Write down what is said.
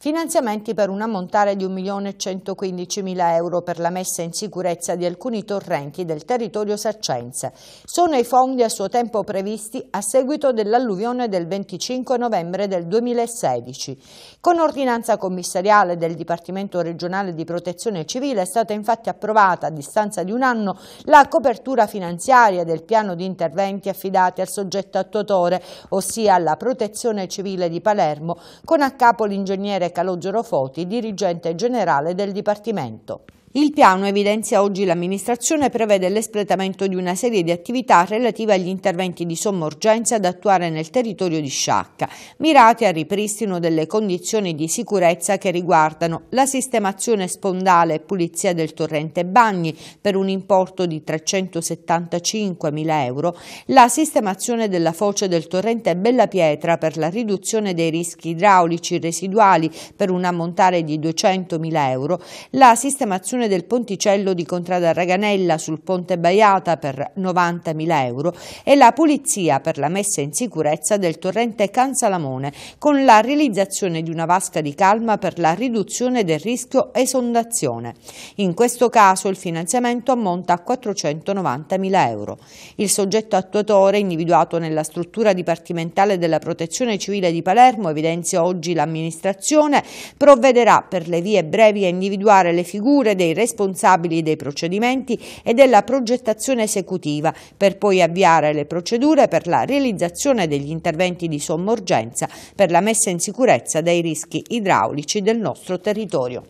Finanziamenti per un ammontare di 1.115.000 euro per la messa in sicurezza di alcuni torrenti del territorio saccense. Sono i fondi a suo tempo previsti a seguito dell'alluvione del 25 novembre del 2016. Con ordinanza commissariale del Dipartimento regionale di protezione civile è stata infatti approvata a distanza di un anno la copertura finanziaria del piano di interventi affidati al soggetto attuatore, ossia alla protezione civile di Palermo, con a capo l'ingegnere Calogero Foti, dirigente generale del Dipartimento. Il piano evidenzia oggi l'amministrazione prevede l'espletamento di una serie di attività relative agli interventi di somma urgenza da attuare nel territorio di Sciacca, mirate al ripristino delle condizioni di sicurezza che riguardano la sistemazione spondale e pulizia del torrente Bagni per un importo di 375 mila euro, la sistemazione della foce del torrente Bella Pietra per la riduzione dei rischi idraulici residuali per un ammontare di 200 mila euro, la sistemazione costruzione del ponticello di Contrada Raganella sul ponte Baiata per 90.000 euro e la pulizia per la messa in sicurezza del torrente Can Salamone con la realizzazione di una vasca di calma per la riduzione del rischio esondazione. In questo caso il finanziamento ammonta a 490.000 euro. Il soggetto attuatore individuato nella struttura dipartimentale della protezione civile di Palermo, evidenzia oggi l'amministrazione, provvederà per le vie brevi a individuare le figure dei dei responsabili dei procedimenti e della progettazione esecutiva, per poi avviare le procedure per la realizzazione degli interventi di sommorgenza per la messa in sicurezza dei rischi idraulici del nostro territorio.